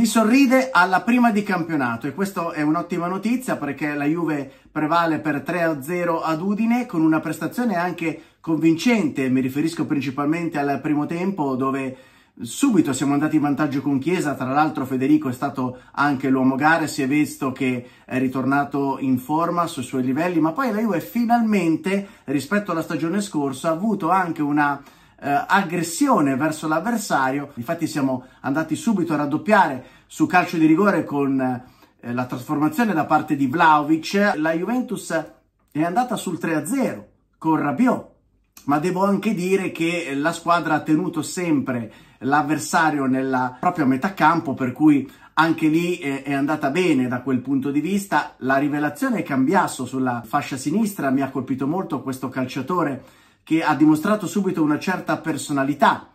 Si sorride alla prima di campionato e questa è un'ottima notizia perché la Juve prevale per 3-0 ad Udine con una prestazione anche convincente, mi riferisco principalmente al primo tempo dove subito siamo andati in vantaggio con Chiesa, tra l'altro Federico è stato anche l'uomo gare, si è visto che è ritornato in forma sui suoi livelli, ma poi la Juve finalmente rispetto alla stagione scorsa ha avuto anche una eh, aggressione verso l'avversario. Infatti siamo andati subito a raddoppiare su calcio di rigore con eh, la trasformazione da parte di Vlaovic, la Juventus è andata sul 3-0 con Rabiot, ma devo anche dire che la squadra ha tenuto sempre l'avversario nella propria metà campo, per cui anche lì eh, è andata bene da quel punto di vista. La rivelazione è Cambiasso sulla fascia sinistra, mi ha colpito molto questo calciatore che ha dimostrato subito una certa personalità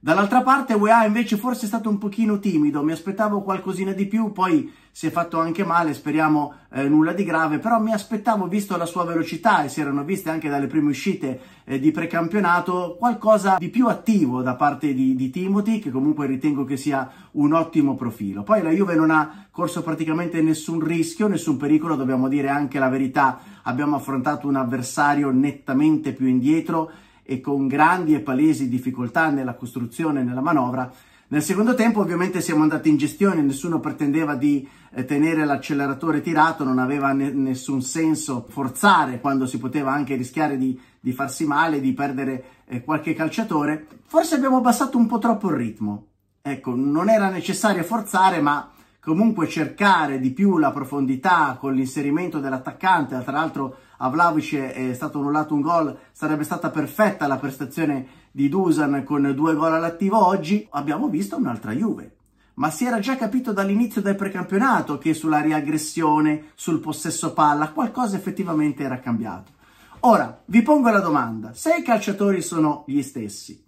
Dall'altra parte UEA invece forse è stato un pochino timido, mi aspettavo qualcosina di più, poi si è fatto anche male, speriamo eh, nulla di grave, però mi aspettavo, visto la sua velocità e si erano viste anche dalle prime uscite eh, di precampionato, qualcosa di più attivo da parte di, di Timothy, che comunque ritengo che sia un ottimo profilo. Poi la Juve non ha corso praticamente nessun rischio, nessun pericolo, dobbiamo dire anche la verità, abbiamo affrontato un avversario nettamente più indietro e con grandi e palesi difficoltà nella costruzione e nella manovra. Nel secondo tempo ovviamente siamo andati in gestione, nessuno pretendeva di eh, tenere l'acceleratore tirato, non aveva ne nessun senso forzare quando si poteva anche rischiare di, di farsi male, di perdere eh, qualche calciatore. Forse abbiamo abbassato un po' troppo il ritmo. Ecco, non era necessario forzare, ma comunque cercare di più la profondità con l'inserimento dell'attaccante, tra l'altro a Vlaovic è stato annullato un gol, sarebbe stata perfetta la prestazione di Dusan con due gol all'attivo oggi, abbiamo visto un'altra Juve. Ma si era già capito dall'inizio del precampionato che sulla riaggressione, sul possesso palla, qualcosa effettivamente era cambiato. Ora, vi pongo la domanda, se i calciatori sono gli stessi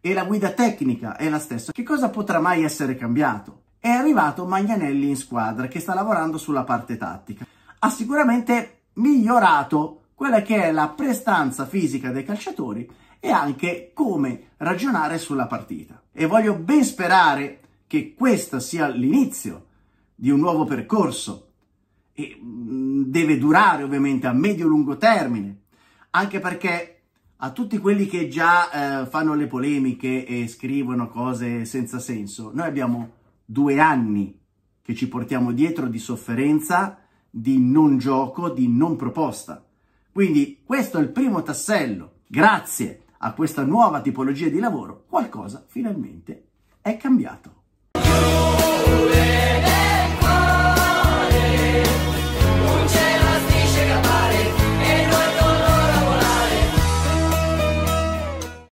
e la guida tecnica è la stessa, che cosa potrà mai essere cambiato? È arrivato Magnanelli in squadra che sta lavorando sulla parte tattica. Ha sicuramente migliorato quella che è la prestanza fisica dei calciatori e anche come ragionare sulla partita. E voglio ben sperare che questo sia l'inizio di un nuovo percorso e mm, deve durare ovviamente a medio-lungo termine, anche perché a tutti quelli che già eh, fanno le polemiche e scrivono cose senza senso, noi abbiamo due anni che ci portiamo dietro di sofferenza di non gioco, di non proposta. Quindi questo è il primo tassello. Grazie a questa nuova tipologia di lavoro qualcosa finalmente è cambiato.